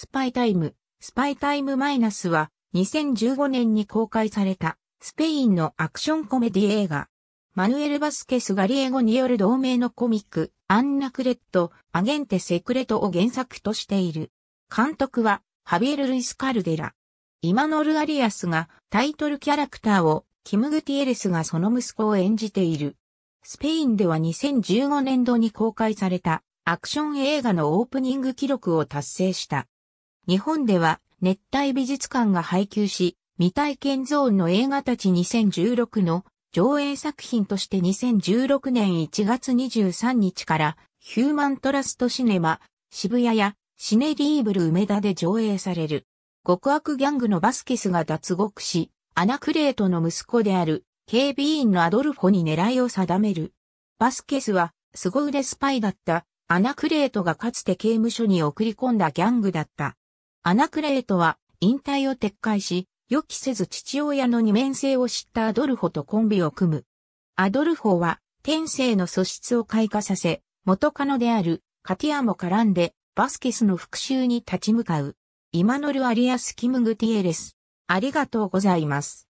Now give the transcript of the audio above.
スパイタイム、スパイタイムマイナスは2015年に公開されたスペインのアクションコメディ映画。マヌエル・バスケス・ガリエゴによる同名のコミック、アンナ・クレット、アゲンテ・セクレトを原作としている。監督は、ハビエル・ルイス・カルデラ。イマノル・アリアスがタイトルキャラクターを、キム・グティエレスがその息子を演じている。スペインでは2015年度に公開されたアクション映画のオープニング記録を達成した。日本では熱帯美術館が配給し、未体験ゾーンの映画たち2016の上映作品として2016年1月23日からヒューマントラストシネマ渋谷やシネリーブル梅田で上映される。極悪ギャングのバスケスが脱獄し、アナクレートの息子である警備員のアドルフォに狙いを定める。バスケスは凄腕スパイだったアナクレートがかつて刑務所に送り込んだギャングだった。アナクレートは引退を撤回し、予期せず父親の二面性を知ったアドルホとコンビを組む。アドルホは天性の素質を開花させ、元カノであるカティアも絡んでバスケスの復讐に立ち向かう。イマノル・アリアス・キム・グティエレス。ありがとうございます。